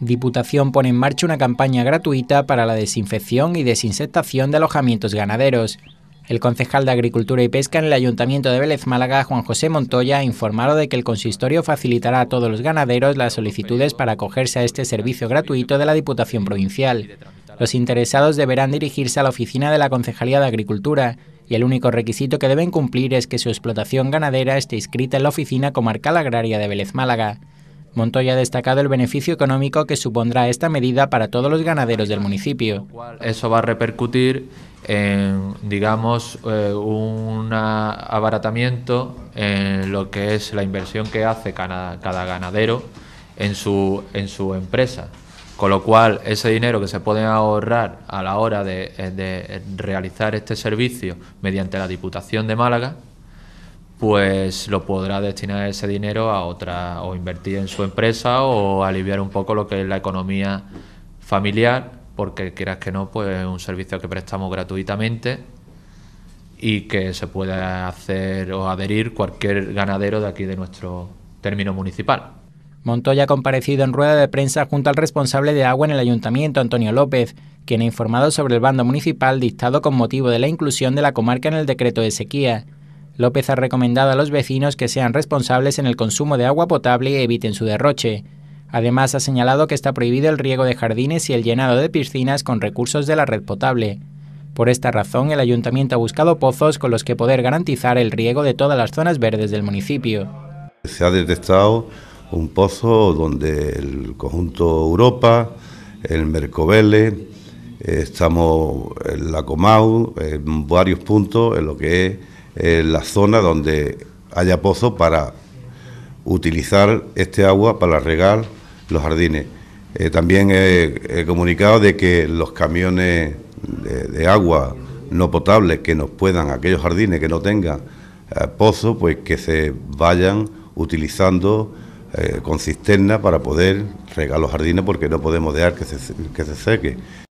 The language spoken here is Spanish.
Diputación pone en marcha una campaña gratuita para la desinfección y desinsectación de alojamientos ganaderos. El concejal de Agricultura y Pesca en el Ayuntamiento de Vélez Málaga, Juan José Montoya, ha informado de que el consistorio facilitará a todos los ganaderos las solicitudes para acogerse a este servicio gratuito de la Diputación Provincial. Los interesados deberán dirigirse a la oficina de la Concejalía de Agricultura y el único requisito que deben cumplir es que su explotación ganadera esté inscrita en la Oficina Comarcal Agraria de Vélez Málaga. Montoya ha destacado el beneficio económico que supondrá esta medida para todos los ganaderos del municipio. Eso va a repercutir en, digamos, eh, un abaratamiento en lo que es la inversión que hace cada, ganadero en su, empresa. Con lo cual, ese dinero que se puede ahorrar a la hora de realizar este servicio mediante la Diputación de Málaga, pues lo podrá destinar ese dinero a otra, o invertir en su empresa, o aliviar un poco lo que es la economía familiar, porque quieras que no, pues es un servicio que prestamos gratuitamente y que se puede hacer o adherir cualquier ganadero de aquí de nuestro término municipal. Montoya ha comparecido en rueda de prensa junto al responsable de agua en el ayuntamiento, Antonio López, quien ha informado sobre el bando municipal dictado con motivo de la inclusión de la comarca en el decreto de sequía. López ha recomendado a los vecinos que sean responsables en el consumo de agua potable y eviten su derroche. Además, ha señalado que está prohibido el riego de jardines y el llenado de piscinas con recursos de la red potable. Por esta razón, el ayuntamiento ha buscado pozos con los que poder garantizar el riego de todas las zonas verdes del municipio. Se ha detectado un pozo donde el conjunto Europa, el Mercovele, eh, estamos en la Comau, en varios puntos, en lo que es eh, la zona donde haya pozo para utilizar este agua para regar los jardines. Eh, también he, comunicado de que los camiones de, agua no potable que nos puedan, aquellos jardines que no tengan eh, pozo, pues que se vayan utilizando con cisterna para poder regar los jardines porque no podemos dejar que se, que se seque.